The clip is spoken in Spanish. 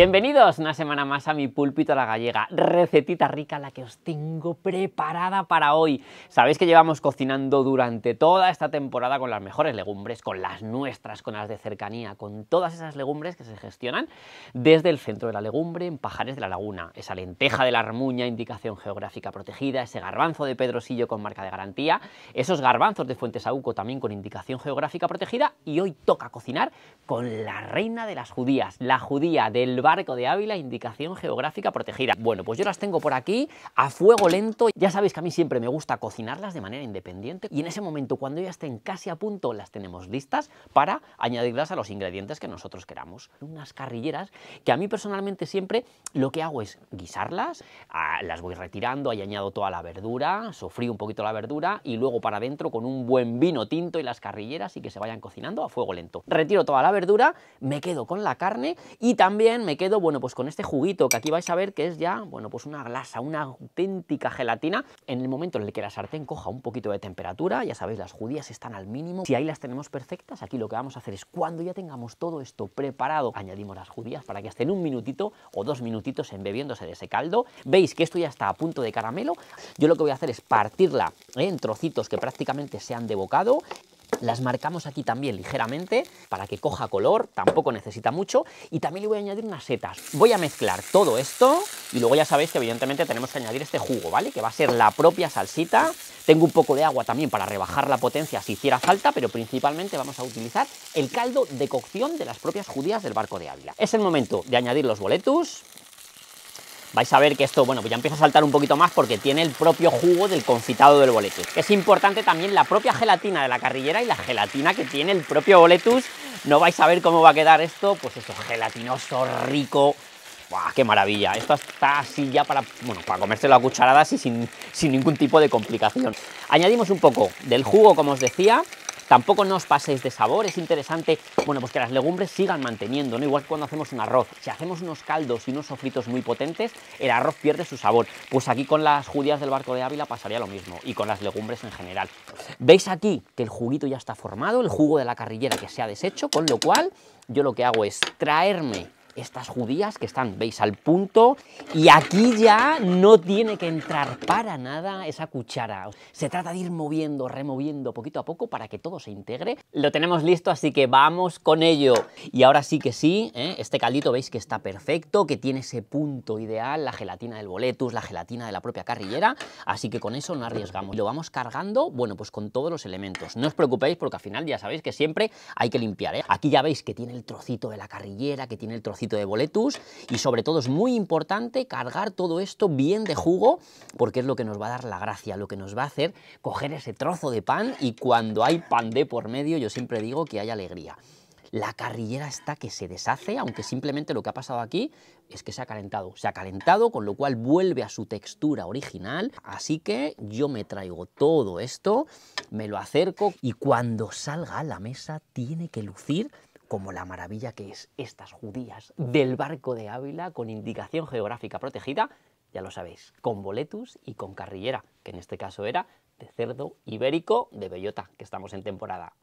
Bienvenidos una semana más a mi púlpito la gallega, recetita rica la que os tengo preparada para hoy. Sabéis que llevamos cocinando durante toda esta temporada con las mejores legumbres, con las nuestras, con las de cercanía, con todas esas legumbres que se gestionan desde el centro de la legumbre en Pajares de la Laguna, esa lenteja de la Armuña, indicación geográfica protegida, ese garbanzo de Pedrosillo con marca de garantía, esos garbanzos de Fuentes Auco también con indicación geográfica protegida y hoy toca cocinar con la reina de las judías, la judía del Barco de Ávila, indicación geográfica protegida. Bueno, pues yo las tengo por aquí a fuego lento. Ya sabéis que a mí siempre me gusta cocinarlas de manera independiente y en ese momento cuando ya estén casi a punto las tenemos listas para añadirlas a los ingredientes que nosotros queramos. Unas carrilleras que a mí personalmente siempre lo que hago es guisarlas, ah, las voy retirando, ahí añado toda la verdura, sofrí un poquito la verdura y luego para adentro con un buen vino tinto y las carrilleras y que se vayan cocinando a fuego lento. Retiro toda la verdura, me quedo con la carne y también me quedo, bueno, pues con este juguito que aquí vais a ver que es ya, bueno, pues una glasa, una auténtica gelatina. En el momento en el que la sartén coja un poquito de temperatura, ya sabéis, las judías están al mínimo. Si ahí las tenemos perfectas, aquí lo que vamos a hacer es cuando ya tengamos todo esto preparado, añadimos las judías para que estén un minutito o dos minutitos embebiéndose de ese caldo. Veis que esto ya está a punto de caramelo. Yo lo que voy a hacer es partirla en trocitos que prácticamente se de bocado las marcamos aquí también ligeramente para que coja color, tampoco necesita mucho. Y también le voy a añadir unas setas. Voy a mezclar todo esto y luego ya sabéis que evidentemente tenemos que añadir este jugo, ¿vale? Que va a ser la propia salsita. Tengo un poco de agua también para rebajar la potencia si hiciera falta, pero principalmente vamos a utilizar el caldo de cocción de las propias judías del barco de Ávila. Es el momento de añadir los boletus, vais a ver que esto, bueno, pues ya empieza a saltar un poquito más porque tiene el propio jugo del confitado del boletus. Es importante también la propia gelatina de la carrillera y la gelatina que tiene el propio boletus. No vais a ver cómo va a quedar esto, pues eso, gelatinoso, rico. qué maravilla! Esto está así ya para, bueno, para comérselo a cucharadas y sin, sin ningún tipo de complicación. Añadimos un poco del jugo, como os decía, Tampoco no os paséis de sabor, es interesante, bueno, pues que las legumbres sigan manteniendo, ¿no? Igual cuando hacemos un arroz, si hacemos unos caldos y unos sofritos muy potentes, el arroz pierde su sabor. Pues aquí con las judías del barco de Ávila pasaría lo mismo, y con las legumbres en general. Veis aquí que el juguito ya está formado, el jugo de la carrillera que se ha deshecho, con lo cual yo lo que hago es traerme estas judías que están, veis, al punto, y aquí ya no tiene que entrar para nada esa cuchara. Se trata de ir moviendo, removiendo poquito a poco para que todo se integre. Lo tenemos listo, así que vamos con ello. Y ahora sí que sí, ¿eh? este caldito veis que está perfecto, que tiene ese punto ideal, la gelatina del boletus, la gelatina de la propia carrillera, así que con eso no arriesgamos. Lo vamos cargando, bueno, pues con todos los elementos. No os preocupéis porque al final ya sabéis que siempre hay que limpiar. ¿eh? Aquí ya veis que tiene el trocito de la carrillera, que tiene el trocito de boletus y sobre todo es muy importante cargar todo esto bien de jugo porque es lo que nos va a dar la gracia, lo que nos va a hacer coger ese trozo de pan y cuando hay pan de por medio yo siempre digo que hay alegría. La carrillera está que se deshace, aunque simplemente lo que ha pasado aquí es que se ha calentado. Se ha calentado, con lo cual vuelve a su textura original. Así que yo me traigo todo esto, me lo acerco y cuando salga a la mesa tiene que lucir como la maravilla que es estas judías del barco de Ávila con indicación geográfica protegida, ya lo sabéis, con boletus y con carrillera, que en este caso era de cerdo ibérico de bellota, que estamos en temporada.